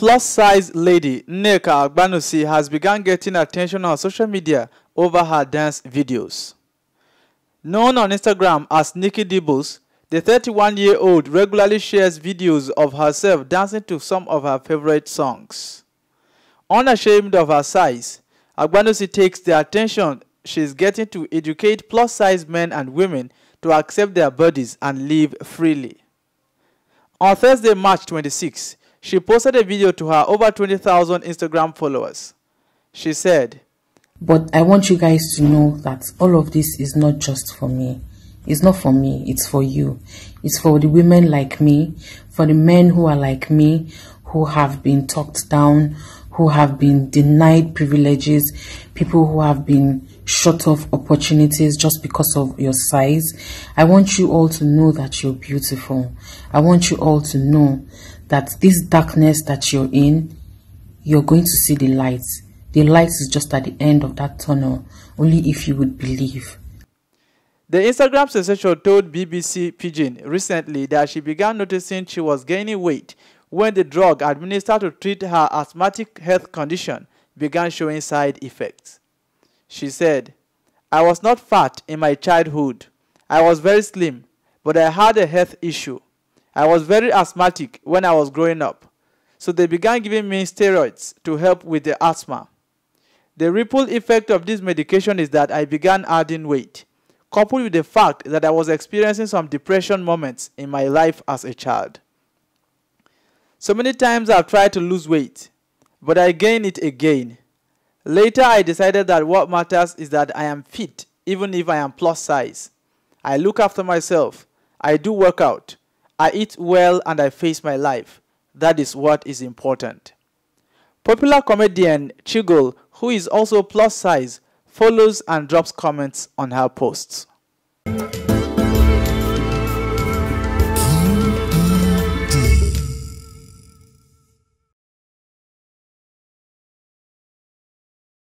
plus-size lady Nneka Agbanusi has begun getting attention on social media over her dance videos. Known on Instagram as Nikki Dibbles, the 31-year-old regularly shares videos of herself dancing to some of her favorite songs. Unashamed of her size, Agbanusi takes the attention she's getting to educate plus-size men and women to accept their bodies and live freely. On Thursday, March 26, she posted a video to her over 20,000 Instagram followers. She said, But I want you guys to know that all of this is not just for me. It's not for me, it's for you. It's for the women like me, for the men who are like me, who have been talked down, who have been denied privileges, people who have been shut off opportunities just because of your size. I want you all to know that you're beautiful. I want you all to know that this darkness that you're in, you're going to see the light. The light is just at the end of that tunnel, only if you would believe. The Instagram sensation told BBC Pigeon recently that she began noticing she was gaining weight when the drug administered to treat her asthmatic health condition began showing side effects. She said, I was not fat in my childhood. I was very slim, but I had a health issue. I was very asthmatic when I was growing up, so they began giving me steroids to help with the asthma. The ripple effect of this medication is that I began adding weight, coupled with the fact that I was experiencing some depression moments in my life as a child. So many times I've tried to lose weight, but I gain it again. Later, I decided that what matters is that I am fit, even if I am plus size. I look after myself, I do workout, I eat well, and I face my life. That is what is important. Popular comedian Chigul, who is also plus size, follows and drops comments on her posts.